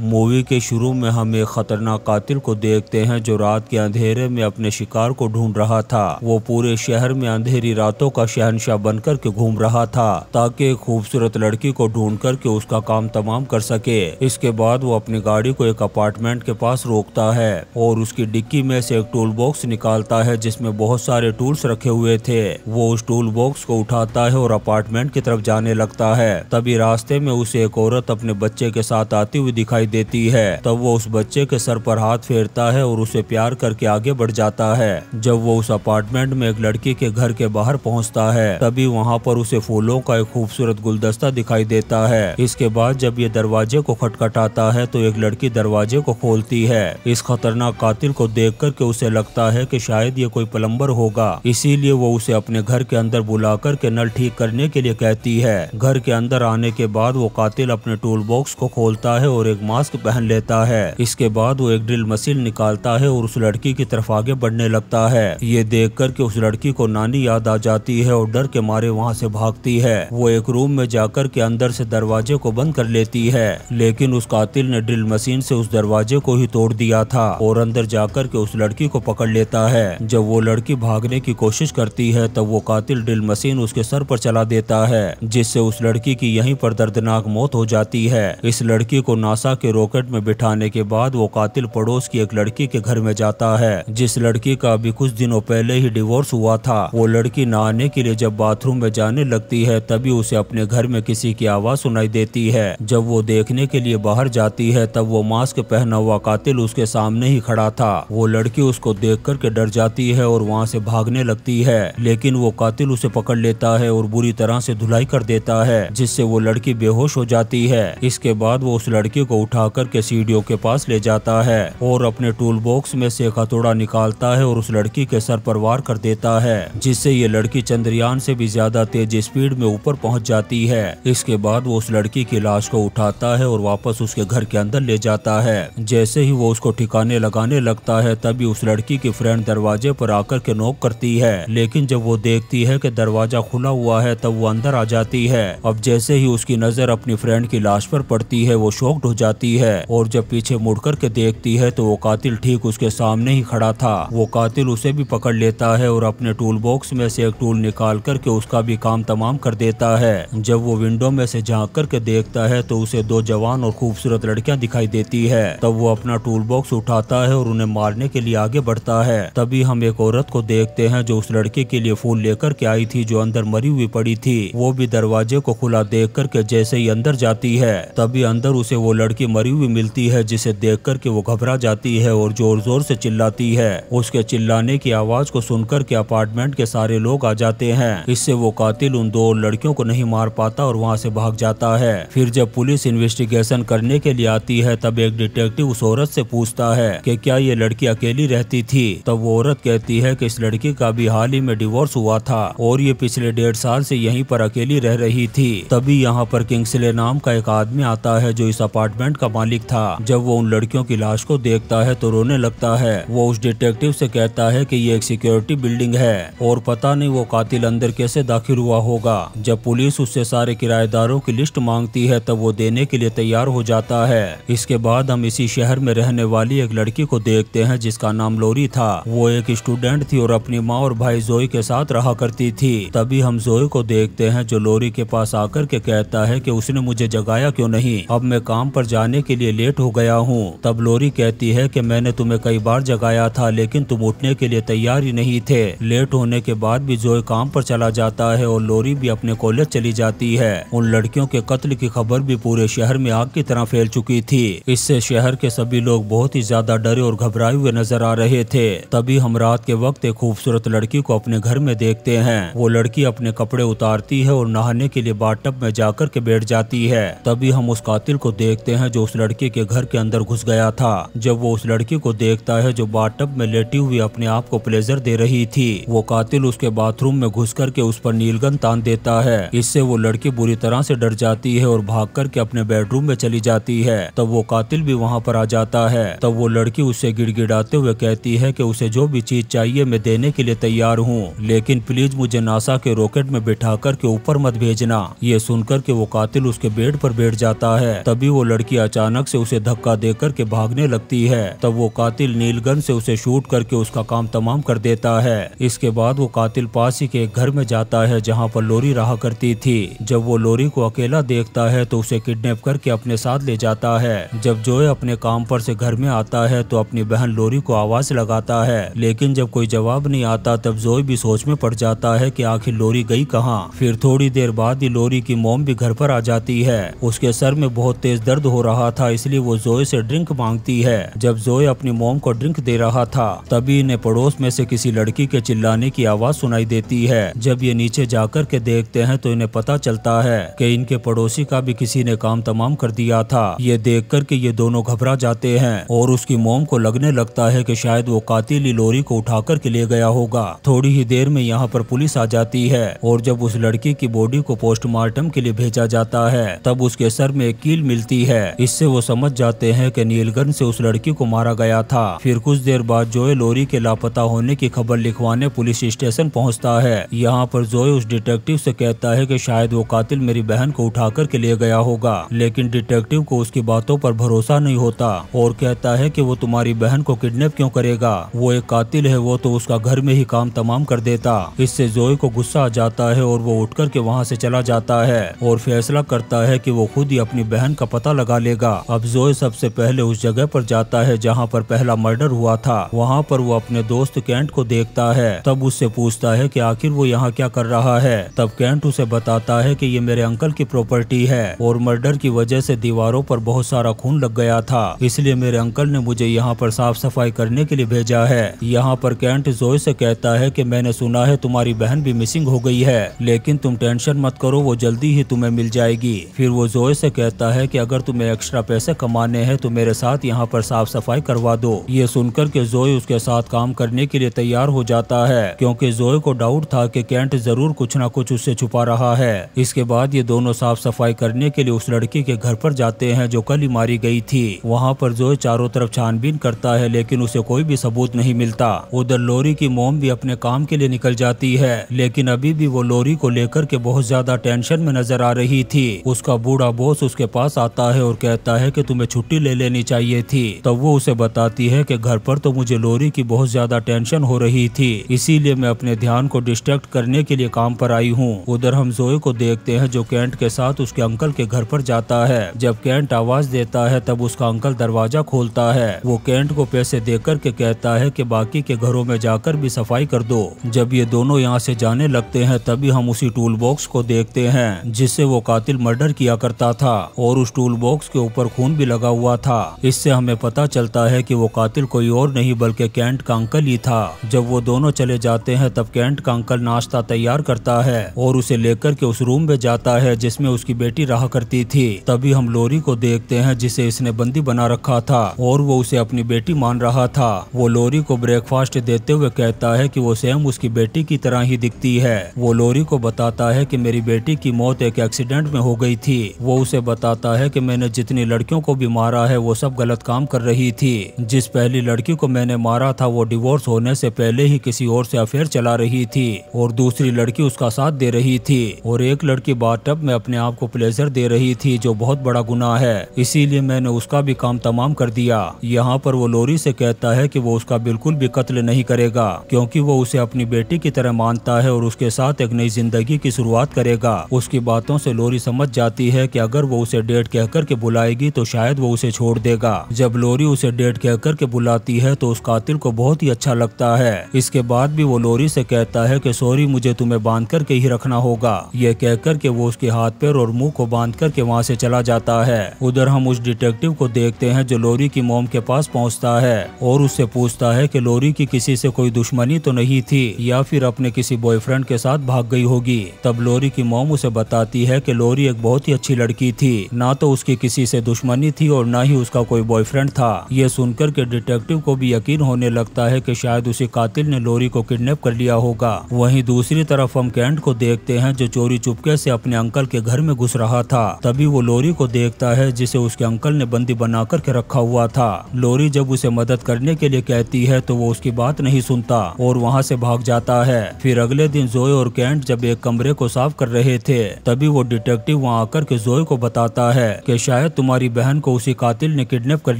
Movie के शुरू में हम एक खतरनाक कातिल को देखते हैं जो रात के अंधेरे में अपने शिकार को ढूंढ रहा था वो पूरे शहर में अंधेरी रातों का शहनशाह बनकर के घूम रहा था ताकि एक खूबसूरत लड़की को ढूंढ करके उसका काम तमाम कर सके इसके बाद वो अपनी गाड़ी को एक अपार्टमेंट के पास रोकता है और उसकी डिक्की में से एक टूल बॉक्स निकालता है जिसमे बहुत सारे टूल्स रखे हुए थे वो उस टूल बॉक्स को उठाता है और अपार्टमेंट की तरफ जाने लगता है तभी रास्ते में उसे एक औरत अपने बच्चे के साथ आती हुई दिखाई देती है तब वो उस बच्चे के सर पर हाथ फेरता है और उसे प्यार करके आगे बढ़ जाता है जब वो उस अपार्टमेंट में एक लड़की के घर के बाहर पहुंचता है तभी वहां पर उसे फूलों का एक खूबसूरत गुलदस्ता दिखाई देता है इसके बाद जब ये दरवाजे को खटखटाता है तो एक लड़की दरवाजे को खोलती है इस खतरनाक कातिल को देख करके उसे लगता है की शायद ये कोई प्लम्बर होगा इसीलिए वो उसे अपने घर के अंदर बुला कर के नल ठीक करने के लिए कहती है घर के अंदर आने के बाद वो कातिल अपने टूल बॉक्स को खोलता है और एक माँ मास्क पहन लेता है इसके बाद वो एक ड्रिल मशीन निकालता है और उस लड़की की तरफ आगे बढ़ने लगता है ये देख कर के उस लड़की को नानी याद आ जाती है और डर के मारे वहाँ से भागती है वो एक रूम में जाकर के अंदर से दरवाजे को बंद कर लेती है लेकिन उस कातिल ने ड्रिल मशीन से उस दरवाजे को ही तोड़ दिया था और अंदर जाकर के उस लड़की को पकड़ लेता है जब वो लड़की भागने की कोशिश करती है तब वो कातिल ड्रिल मशीन उसके सर पर चला देता है जिससे उस लड़की की यहीं पर दर्दनाक मौत हो जाती है इस लड़की को नासा के रॉकेट में बिठाने के बाद वो कातिल पड़ोस की एक लड़की के घर में जाता है जिस लड़की का अभी कुछ दिनों पहले ही डिवोर्स हुआ था वो लड़की नहाने के लिए जब बाथरूम में जाने लगती है तभी उसे अपने घर में किसी की आवाज़ सुनाई देती है जब वो देखने के लिए बाहर जाती है तब वो मास्क पहना हुआ कातिल उसके सामने ही खड़ा था वो लड़की उसको देख करके डर जाती है और वहाँ से भागने लगती है लेकिन वो कातिल उसे पकड़ लेता है और बुरी तरह से धुलाई कर देता है जिससे वो लड़की बेहोश हो जाती है इसके बाद वो उस लड़की को उठा के सीढ़ियों के पास ले जाता है और अपने टूल बॉक्स में से हथौड़ा निकालता है और उस लड़की के सर पर वार कर देता है जिससे ये लड़की चंद्रयान से भी ज्यादा तेज स्पीड में ऊपर पहुंच जाती है इसके बाद वो उस लड़की की लाश को उठाता है और वापस उसके घर के अंदर ले जाता है जैसे ही वो उसको ठिकाने लगाने लगता है तभी उस लड़की की फ्रेंड दरवाजे पर आकर के नोक करती है लेकिन जब वो देखती है की दरवाजा खुला हुआ है तब वो अंदर आ जाती है अब जैसे ही उसकी नजर अपनी फ्रेंड की लाश पर पड़ती है वो शॉक्ड हो जाती जाती है और जब पीछे मुड़ करके देखती है तो वो कातिल ठीक उसके सामने ही खड़ा था वो कातिल उसे भी पकड़ लेता है और अपने टूल बॉक्स में से एक टूल निकाल करके उसका भी काम तमाम कर देता है जब वो विंडो में से झाँक करके देखता है तो उसे दो जवान और खूबसूरत लड़कियाँ दिखाई देती है तब वो अपना टूल बॉक्स उठाता है और उन्हें मारने के लिए आगे बढ़ता है तभी हम एक औरत को देखते हैं जो उस लड़के के लिए फूल लेकर के आई थी जो अंदर मरी हुई पड़ी थी वो भी दरवाजे को खुला देख करके जैसे ही अंदर जाती है तभी अंदर उसे वो लड़की मरी हुई मिलती है जिसे देख कर के वो घबरा जाती है और जोर जोर से चिल्लाती है उसके चिल्लाने की आवाज को सुनकर के अपार्टमेंट के सारे लोग आ जाते हैं इससे वो कातिल उन दो लड़कियों को नहीं मार पाता और वहाँ से भाग जाता है फिर जब पुलिस इन्वेस्टिगेशन करने के लिए आती है तब एक डिटेक्टिव उस औरत से पूछता है कि क्या ये लड़की अकेली रहती थी तब वो औरत कहती है कि इस लड़की का भी हाल ही में डिवोर्स हुआ था और ये पिछले डेढ़ साल से यहीं पर अकेली रह रही थी तभी यहाँ पर किंग्सले नाम का एक आदमी आता है जो इस अपार्टमेंट का मालिक था जब वो उन लड़कियों की लाश को देखता है तो रोने लगता है वो उस डिटेक्टिव से कहता है कि ये एक सिक्योरिटी बिल्डिंग है और पता नहीं वो कातिल अंदर कैसे दाखिल हुआ होगा जब पुलिस उससे सारे किराएदारों की लिस्ट मांगती है तब वो देने के लिए तैयार हो जाता है इसके बाद हम इसी शहर में रहने वाली एक लड़की को देखते हैं जिसका नाम लोरी था वो एक स्टूडेंट थी और अपनी माँ और भाई जोई के साथ रहा करती थी तभी हम जोई को देखते हैं जो लोरी के पास आकर के कहता है कि उसने मुझे जगाया क्यों नहीं अब मैं काम पर जाने जाने के लिए लेट हो गया हूँ तब लोरी कहती है कि मैंने तुम्हें कई बार जगाया था लेकिन तुम उठने के लिए तैयार ही नहीं थे लेट होने के बाद भी जोए काम पर चला जाता है और लोरी भी अपने कॉलेज चली जाती है उन लड़कियों के कत्ल की खबर भी पूरे शहर में आग की तरह फैल चुकी थी इससे शहर के सभी लोग बहुत ही ज्यादा डरे और घबराए हुए नजर आ रहे थे तभी हम रात के वक्त एक खूबसूरत लड़की को अपने घर में देखते हैं वो लड़की अपने कपड़े उतारती है और नहाने के लिए बाटअप में जाकर के बैठ जाती है तभी हम उस कातिल को देखते हैं जो जो उस लड़के के घर के अंदर घुस गया था जब वो उस लड़के को देखता है जो बाथटब में लेटी हुई अपने आप को प्लेजर दे रही थी वो कातिल उसके बाथरूम में घुस करके उस पर नीलगन तान देता है इससे वो लड़की बुरी तरह से डर जाती है और भाग करके अपने बेडरूम में चली जाती है तब वो कातिल भी वहाँ पर आ जाता है तब वो लड़की उससे गिड़गिड़ाते हुए कहती है की उसे जो भी चीज चाहिए मैं देने के लिए तैयार हूँ लेकिन प्लीज मुझे नासा के रॉकेट में बिठा कर के ऊपर मत भेजना ये सुनकर के वो कातिल उसके बेड पर बैठ जाता है तभी वो लड़की अचानक से उसे धक्का देकर के भागने लगती है तब वो कातिल नीलगन से उसे शूट करके उसका काम तमाम कर देता है इसके बाद वो कातिल पास ही के एक घर में जाता है जहाँ पर लोरी रहा करती थी जब वो लोरी को अकेला देखता है तो उसे किडनेप करके अपने साथ ले जाता है जब जोय अपने काम पर से घर में आता है तो अपनी बहन लोरी को आवाज लगाता है लेकिन जब कोई जवाब नहीं आता तब जोय भी सोच में पड़ जाता है कि आखिर लोरी गई कहाँ फिर थोड़ी देर बाद ही लोरी की मोम भी घर पर आ जाती है उसके सर में बहुत तेज दर्द हो रहा रहा था इसलिए वो जोए से ड्रिंक मांगती है जब जोए अपनी मोम को ड्रिंक दे रहा था तभी इन्हें पड़ोस में से किसी लड़की के चिल्लाने की आवाज सुनाई देती है जब ये नीचे जाकर के देखते हैं तो इन्हें पता चलता है कि इनके पड़ोसी का भी किसी ने काम तमाम कर दिया था ये देख कर के ये दोनों घबरा जाते हैं और उसकी मोम को लगने लगता है की शायद वो कातिल लोरी को उठा करके ले गया होगा थोड़ी ही देर में यहाँ पर पुलिस आ जाती है और जब उस लड़की की बॉडी को पोस्टमार्टम के लिए भेजा जाता है तब उसके सर में एक कील मिलती है इससे वो समझ जाते हैं कि नीलगन से उस लड़की को मारा गया था फिर कुछ देर बाद जोए लोरी के लापता होने की खबर लिखवाने पुलिस स्टेशन पहुंचता है यहाँ पर जोए उस डिटेक्टिव से कहता है कि शायद वो कातिल मेरी बहन को उठा कर के ले गया होगा लेकिन डिटेक्टिव को उसकी बातों पर भरोसा नहीं होता और कहता है कि वो तुम्हारी बहन को किडनेप क्यों करेगा वो एक कातिल है वो तो उसका घर में ही काम तमाम कर देता इससे जोए को गुस्सा आ जाता है और वो उठ करके वहाँ से चला जाता है और फैसला करता है कि वो खुद ही अपनी बहन का पता लगा ले मिलेगा अब जोए सबसे पहले उस जगह पर जाता है जहाँ पर पहला मर्डर हुआ था वहाँ पर वो अपने दोस्त कैंट को देखता है तब उससे पूछता है की आखिर वो यहाँ क्या कर रहा है तब कैंट उसे बताता है की ये मेरे अंकल की प्रॉपर्टी है और मर्डर की वजह से दीवारों पर बहुत सारा खून लग गया था इसलिए मेरे अंकल ने मुझे यहाँ पर साफ सफाई करने के लिए भेजा है यहाँ पर कैंट जोए से कहता है की मैंने सुना है तुम्हारी बहन भी मिसिंग हो गई है लेकिन तुम टेंशन मत करो वो जल्दी ही तुम्हें मिल जाएगी फिर वो जोए से कहता है कि अगर तुम्हें एक्स्ट्रा पैसे कमाने हैं तो मेरे साथ यहाँ पर साफ सफाई करवा दो ये सुनकर के जोई उसके साथ काम करने के लिए तैयार हो जाता है क्योंकि जोए को डाउट था कि कैंट जरूर कुछ ना कुछ उससे छुपा रहा है इसके बाद ये दोनों साफ सफाई करने के लिए उस लड़की के घर पर जाते हैं जो कल ही मारी गई थी वहाँ पर जोए चारों तरफ छानबीन करता है लेकिन उसे कोई भी सबूत नहीं मिलता उधर लोरी की मोम भी अपने काम के लिए निकल जाती है लेकिन अभी भी वो लोरी को लेकर के बहुत ज्यादा टेंशन में नजर आ रही थी उसका बूढ़ा बॉस उसके पास आता है और कहता है कि तुम्हें छुट्टी ले लेनी चाहिए थी तब तो वो उसे बताती है कि घर पर तो मुझे लोरी की बहुत ज्यादा टेंशन हो रही थी इसीलिए मैं अपने ध्यान को डिस्ट्रैक्ट करने के लिए काम पर आई हूँ उधर हम जोए को देखते हैं जो कैंट के साथ उसके अंकल के घर पर जाता है जब कैंट आवाज देता है तब उसका अंकल दरवाजा खोलता है वो कैंट को पैसे दे करके कहता है कि बाकी के घरों में जाकर भी सफाई कर दो जब ये दोनों यहाँ से जाने लगते हैं तभी हम उसी टूल बॉक्स को देखते हैं जिससे वो कातिल मर्डर किया करता था और उस टूल बॉक्स के के ऊपर खून भी लगा हुआ था इससे हमें पता चलता है कि वो कातिल कोई और नहीं बल्कि कैंट का अंकल ही था जब वो दोनों चले जाते हैं तब कैंट का अंकल नाश्ता तैयार करता है और उसे लेकर के उस रूम में जाता है जिसमे उसकी बेटी रहा करती थी तभी हम लोरी को देखते हैं जिसे इसने बंदी बना रखा था और वो उसे अपनी बेटी मान रहा था वो लोरी को ब्रेकफास्ट देते हुए कहता है की वो सेम उसकी बेटी की तरह ही दिखती है वो लोरी को बताता है कि मेरी बेटी की मौत एक एक्सीडेंट में हो गई थी वो उसे बताता है कि मैंने जित जितनी लड़कियों को भी मारा है वो सब गलत काम कर रही थी जिस पहली लड़की को मैंने मारा था वो डिवोर्स होने से पहले ही किसी और से अफेयर चला रही थी और दूसरी लड़की उसका साथ दे रही थी और एक लड़की बात में अपने आप को प्लेजर दे रही थी जो बहुत बड़ा गुना है इसीलिए मैंने उसका भी काम तमाम कर दिया यहाँ पर वो लोरी से कहता है कि वो उसका बिल्कुल भी कत्ल नहीं करेगा क्योंकि वो उसे अपनी बेटी की तरह मानता है और उसके साथ एक नई जिंदगी की शुरुआत करेगा उसकी बातों से लोरी समझ जाती है कि अगर वो उसे डेट कहकर के बुला बुलाएगी तो शायद वो उसे छोड़ देगा जब लोरी उसे डेट कह करके बुलाती है तो उस कातिल को बहुत ही अच्छा लगता है इसके बाद भी वो लोरी से कहता है कि सॉरी मुझे तुम्हें बांध करके ही रखना होगा ये कह के वो उसके हाथ पैर और मुंह को बांध करके वहाँ से चला जाता है उधर हम उस डिटेक्टिव को देखते हैं जो लोरी की मोम के पास पहुँचता है और उससे पूछता है की लोरी की किसी से कोई दुश्मनी तो नहीं थी या फिर अपने किसी बॉयफ्रेंड के साथ भाग गई होगी तब लोरी की मोम उसे बताती है की लोरी एक बहुत ही अच्छी लड़की थी ना तो उसकी किसी से दुश्मनी थी और न ही उसका कोई बॉयफ्रेंड था ये सुनकर के डिटेक्टिव को भी यकीन होने लगता है कि शायद उसी कातिल ने लोरी को किडनैप कर लिया होगा वहीं दूसरी तरफ हम कैंट को देखते हैं जो चोरी चुपके से अपने अंकल के घर में घुस रहा था तभी वो लोरी को देखता है जिसे उसके अंकल ने बंदी बना करके रखा हुआ था लोरी जब उसे मदद करने के लिए कहती है तो वो उसकी बात नहीं सुनता और वहाँ से भाग जाता है फिर अगले दिन जोए और कैंट जब एक कमरे को साफ कर रहे थे तभी वो डिटेक्टिव वहाँ आकर के जोए को बताता है की शायद है तुम्हारी बहन को उसी कातिल ने किडनैप कर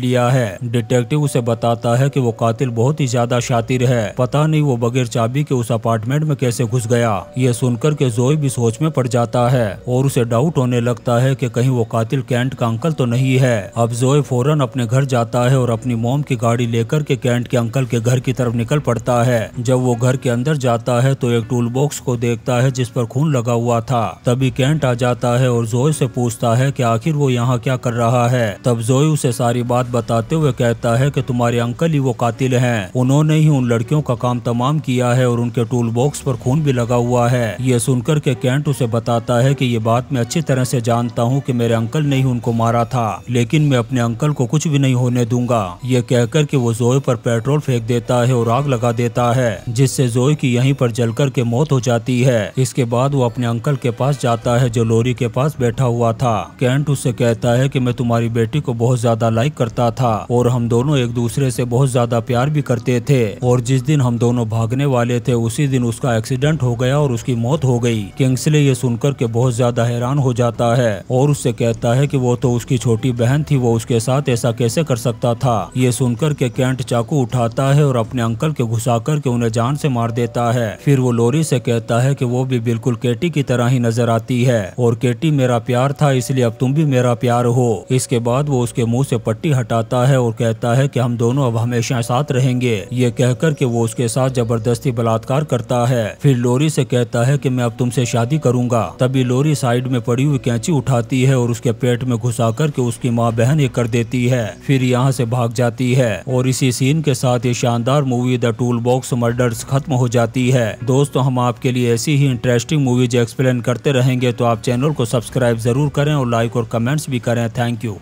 लिया है डिटेक्टिव उसे बताता है कि वो कातिल बहुत ही ज्यादा शातिर है पता नहीं वो बगैर चाबी के उस अपार्टमेंट में कैसे घुस गया ये सुनकर के जोय भी सोच में पड़ जाता है और उसे डाउट होने लगता है की कहीं वो कातिल कैंट का अंकल तो नहीं है अब जोई फौरन अपने घर जाता है और अपनी मोम की गाड़ी लेकर के कैंट के अंकल के घर की तरफ निकल पड़ता है जब वो घर के अंदर जाता है तो एक टूल बॉक्स को देखता है जिस पर खून लगा हुआ था तभी कैंट आ जाता है और जोई से पूछता है कि आखिर वो यहाँ क्या कर रहा है तब जोई उसे सारी बात बताते हुए कहता है कि तुम्हारे अंकल ही वो कातिल हैं उन्होंने ही उन लड़कियों का काम तमाम किया है और उनके टूल बॉक्स पर खून भी लगा हुआ है ये सुनकर के कैंट उसे बताता है की ये बात मैं अच्छी तरह ऐसी जानता हूँ की मेरे अंकल ने ही उनको मारा था लेकिन मैं अपने अंकल को कुछ भी नहीं होने दूंगा ये कहकर के वो जोए पर पेट्रोल फेंक देता है और आग लगा देता है जिससे जोए की यहीं पर जलकर के मौत हो जाती है इसके बाद वो अपने अंकल के पास जाता है जो लोरी के पास बैठा हुआ था कैंट उससे कहता है है कि मैं तुम्हारी बेटी को बहुत ज्यादा लाइक करता था और हम दोनों एक दूसरे से बहुत ज्यादा प्यार भी करते थे और जिस दिन हम दोनों भागने वाले थे उसी दिन उसका एक्सीडेंट हो गया और उसकी मौत हो गई किंग्सले ये सुनकर के बहुत ज्यादा हैरान हो जाता है और उससे कहता है की वो तो उसकी छोटी बहन थी वो उसके साथ ऐसा कैसे कर सकता था ये सुनकर के कैंट चाकू उठाता है और अपने अंकल के घुसा करके उन्हें जान से मार देता है फिर वो लोरी से कहता है कि वो भी बिल्कुल केटी की तरह ही नजर आती है और केटी मेरा प्यार था इसलिए अब तुम भी मेरा प्यार हो हो इसके बाद वो उसके मुंह से पट्टी हटाता है और कहता है कि हम दोनों अब हमेशा साथ रहेंगे ये कहकर कि वो उसके साथ जबरदस्ती बलात्कार करता है फिर लोरी से कहता है कि मैं अब तुमसे शादी करूंगा तभी लोरी साइड में पड़ी हुई कैंची उठाती है और उसके पेट में घुसा करके उसकी माँ बहन ये कर देती है फिर यहाँ से भाग जाती है और इसी सीन के साथ ये शानदार movie the tool box murders खत्म हो जाती है दोस्तों हम आपके लिए ऐसी ही इंटरेस्टिंग मूवीज एक्सप्लेन करते रहेंगे तो आप चैनल को सब्सक्राइब जरूर करें और लाइक और कमेंट्स भी करें Thank you.